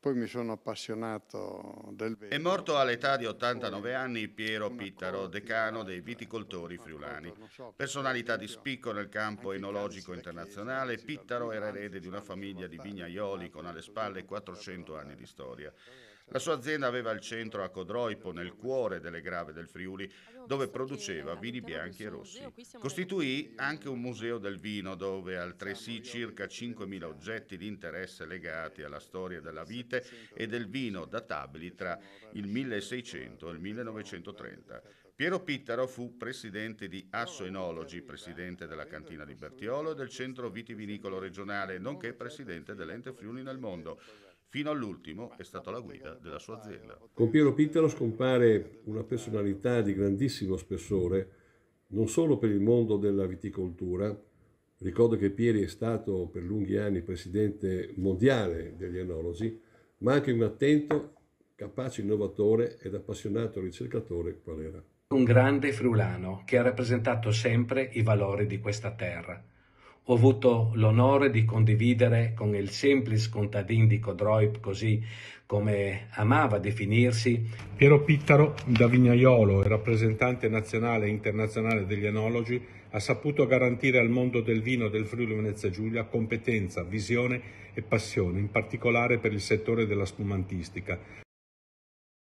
Poi mi sono appassionato del vino. È morto all'età di 89 anni Piero Pittaro, decano dei viticoltori friulani. Personalità di spicco nel campo enologico internazionale, Pittaro era erede di una famiglia di vignaioli con alle spalle 400 anni di storia. La sua azienda aveva il centro a Codroipo, nel cuore delle grave del Friuli, dove produceva vini bianchi e rossi. Costituì anche un museo del vino, dove altresì circa 5.000 oggetti di interesse legati alla storia della vite e del vino databili tra il 1600 e il 1930. Piero Pittaro fu presidente di Asso Enologi, presidente della cantina di Bertiolo e del centro vitivinicolo regionale, nonché presidente dell'ente Friuli nel mondo. Fino all'ultimo è stato alla guida della sua azienda. Con Piero Pittero scompare una personalità di grandissimo spessore, non solo per il mondo della viticoltura, ricordo che Pieri è stato per lunghi anni presidente mondiale degli enologi, ma anche un attento, capace innovatore ed appassionato ricercatore qual era. Un grande friulano che ha rappresentato sempre i valori di questa terra ho avuto l'onore di condividere con il semplice contadin di Codroip, così come amava definirsi. Piero Pittaro, da vignaiolo e rappresentante nazionale e internazionale degli enologi, ha saputo garantire al mondo del vino del Friuli Venezia Giulia competenza, visione e passione, in particolare per il settore della spumantistica.